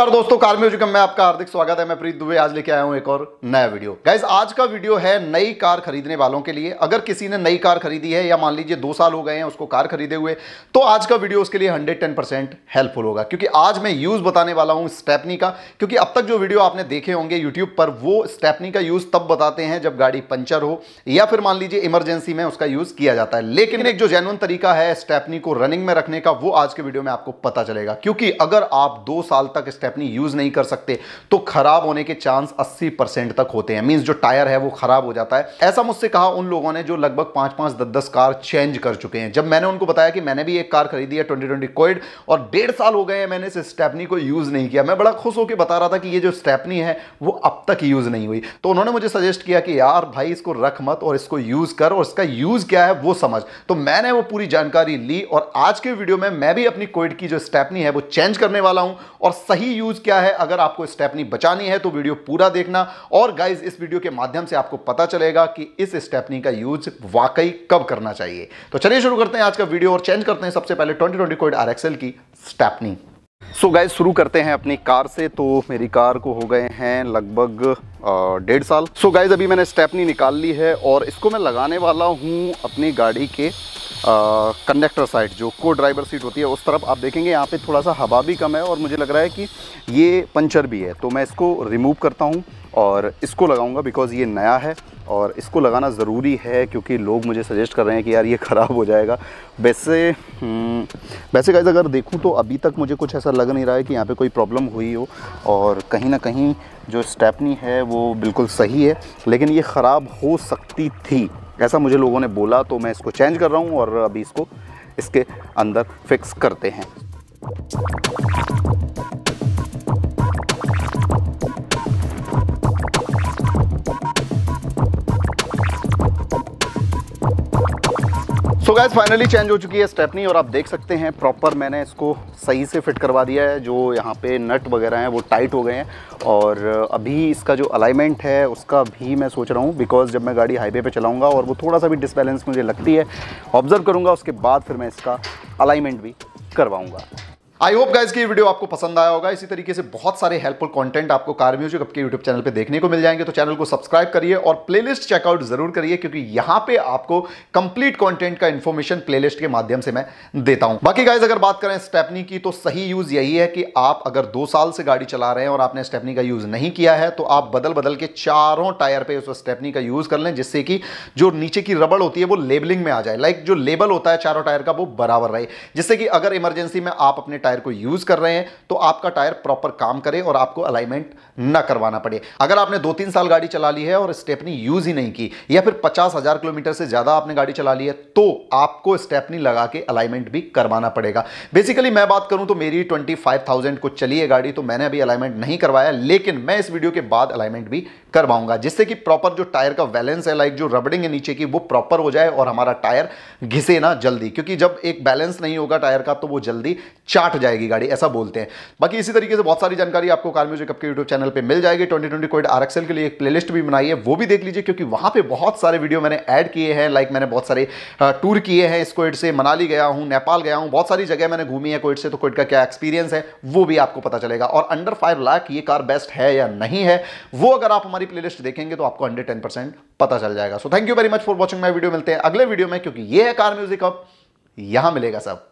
नमस्कार दोस्तों car music में आपका हार्दिक स्वागत है मैं प्रीत दुबे आज लेके आया हूं एक और नया वीडियो गाइज आज का वीडियो है नई कार खरीदने वालों के लिए अगर किसी ने नई कार खरीदी है या मान लीजिए दो साल हो गए हैं उसको कार खरीदे हुए तो आज का वीडियो उसके लिए हंड्रेड टेन परसेंट हेल्पफुल होगा क्योंकि आज मैं यूज़ बताने वाला हूँ स्टेपनी का क्योंकि अब तक जो वीडियो आपने देखे होंगे यूट्यूब पर वो स्टेपनी का यूज़ तब बताते हैं जब गाड़ी पंचर हो या फिर मान लीजिए इमरजेंसी में उसका यूज़ किया जाता है लेकिन एक जो जैनवन तरीका है स्टेपनी को रनिंग में रखने का वो आज के वीडियो में आपको पता चलेगा क्योंकि अगर आप दो साल तक स्टेप अपनी यूज़ नहीं कर सकते तो खराब होने के चांस 80 परसेंट तक होते हैं मीन्स जो टायर है वो खराब हो जाता है ऐसा मुझसे कहा उन लोगों ने जो लगभग पाँच पाँच दस दस कार चेंज कर चुके हैं जब मैंने उनको बताया कि मैंने भी एक कार खरीदी है ट्वेंटी ट्वेंटी कोइड और डेढ़ साल हो गए हैं मैंने इस स्टेपनी को यूज़ नहीं किया मैं बड़ा खुश होकर बता रहा था कि ये जो स्टेपनी है वो अब तक यूज़ नहीं हुई तो उन्होंने मुझे सजेस्ट किया कि यार भाई इसको रख मत और इसको यूज़ कर और इसका यूज़ क्या है वो समझ तो मैंने वो पूरी जानकारी ली और आज के वीडियो में मैं भी अपनी कोइड की जो स्टेपनी है वो चेंज करने वाला हूँ और सही यूज क्या है अगर आपको स्टेपनी बचानी है तो वीडियो पूरा देखना और गाइज इस वीडियो के माध्यम से आपको पता चलेगा कि इस स्टेपनी का यूज वाकई कब करना चाहिए तो चलिए शुरू करते हैं आज का वीडियो और चेंज करते हैं सबसे पहले ट्वेंटी ट्वेंटी कोड आर की स्टेपनी सो so गाइज शुरू करते हैं अपनी कार से तो मेरी कार को हो गए हैं लगभग डेढ़ साल सो so गाइज अभी मैंने स्टेपनी निकाल ली है और इसको मैं लगाने वाला हूँ अपनी गाड़ी के कंडक्टर साइड जो को ड्राइवर सीट होती है उस तरफ आप देखेंगे यहाँ पे थोड़ा सा हवा भी कम है और मुझे लग रहा है कि ये पंचर भी है तो मैं इसको रिमूव करता हूँ और इसको लगाऊंगा बिकॉज़ ये नया है और इसको लगाना ज़रूरी है क्योंकि लोग मुझे सजेस्ट कर रहे हैं कि यार ये ख़राब हो जाएगा वैसे हम्म, वैसे कैसे अगर देखूँ तो अभी तक मुझे कुछ ऐसा लग नहीं रहा है कि यहाँ पे कोई प्रॉब्लम हुई हो और कहीं ना कहीं जो स्टेपनी है वो बिल्कुल सही है लेकिन ये ख़राब हो सकती थी ऐसा मुझे लोगों ने बोला तो मैं इसको चेंज कर रहा हूँ और अभी इसको इसके अंदर फिक्स करते हैं सो गैस फाइनली चेंज हो चुकी है स्टेपनी और आप देख सकते हैं प्रॉपर मैंने इसको सही से फिट करवा दिया है जो यहाँ पे नट वगैरह हैं वो टाइट हो गए हैं और अभी इसका जो अलाइनमेंट है उसका भी मैं सोच रहा हूँ बिकॉज जब मैं गाड़ी हाईवे पे चलाऊँगा और वो थोड़ा सा भी डिसबैलेंस मुझे लगती है ऑब्जर्व करूँगा उसके बाद फिर मैं इसका अलाइनमेंट भी करवाऊँगा आई होप गाइज की वीडियो आपको पसंद आया होगा इसी तरीके से बहुत सारे हेल्पफुल कंटेंट आपको कार म्यूजिक आपके यूट्यूब चैनल पे देखने को मिल जाएंगे तो चैनल को सब्सक्राइब करिए और प्लेलिस्ट चेकआउट जरूर करिए क्योंकि यहां पे आपको कंप्लीट कंटेंट का इन्फॉर्मेशन प्लेलिस्ट के माध्यम से मैं देता हूं बाकी गाइज अगर बात करें स्टेपनी की तो सही यूज यही है कि आप अगर दो साल से गाड़ी चला रहे हैं और आपने स्टेपनी का यूज नहीं किया है तो आप बदल बदल के चारों टायर पर उस स्टेपनी का यूज कर लें जिससे कि जो नीचे की रबड़ होती है वो लेबलिंग में आ जाए लाइक जो लेबल होता है चारों टायर का वो बराबर रहे जिससे कि अगर इमरजेंसी में आप अपने टायर को यूज़ कर रहे हैं तो आपका टायर प्रॉपर काम करे और आपको अलाइनमेंट न करवाना पड़े अगर आपने दो तीन साल गाड़ी चला ली है और स्टेपनी यूज़ ही नहीं की या फिर पचास हज़ार किलोमीटर से ज़्यादा आपने गाड़ी चला ली है तो आपको स्टेपनी लगा के अलाइनमेंट भी करवाना पड़ेगा बेसिकली मैं बात करूँ तो मेरी ट्वेंटी को चली है गाड़ी तो मैंने अभी अलाइनमेंट नहीं करवाया लेकिन मैं इस वीडियो के बाद अलाइनमेंट भी करवाऊंगा जिससे कि प्रॉपर जो टायर का बैलेंस है लाइक जो रबड़िंग है नीचे की वो प्रॉपर हो जाए और हमारा टायर घिसे ना जल्दी क्योंकि जब एक बैलेंस नहीं होगा टायर का तो वो जल्दी चाट जाएगी गाड़ी ऐसा बोलते हैं बाकी इसी तरीके से बहुत सारी जानकारी आपको कार म्यूजिक के यूट्यूब चैनल पर मिल जाएगी ट्वेंटी ट्वेंटी कोइड आरक्षण के लिए एक प्लेलिस्ट भी बनाई है वो भी देख लीजिए क्योंकि वहाँ पर बहुत सारे वीडियो मैंने ऐड किए हैं लाइक मैंने बहुत सारे टूर किए हैं इस कोइड से मनाली गया हूँ नेपाल गया हूँ बहुत सारी जगह मैंने घूमी है कोइड से तो कोइड का क्या एक्सपीरियंस है वो भी आपको पता चलेगा और अंडर फाइव लाख ये कार बेस्ट है या नहीं है वो अगर आप हमारी प्लेलिस्ट देखेंगे तो आपको अंडर टेन परसेंट पता चल जाएगा so thank you very much for watching my video मिलते हैं अगले वीडियो में क्योंकि ये है कार म्यूजिक अब यहां मिलेगा सब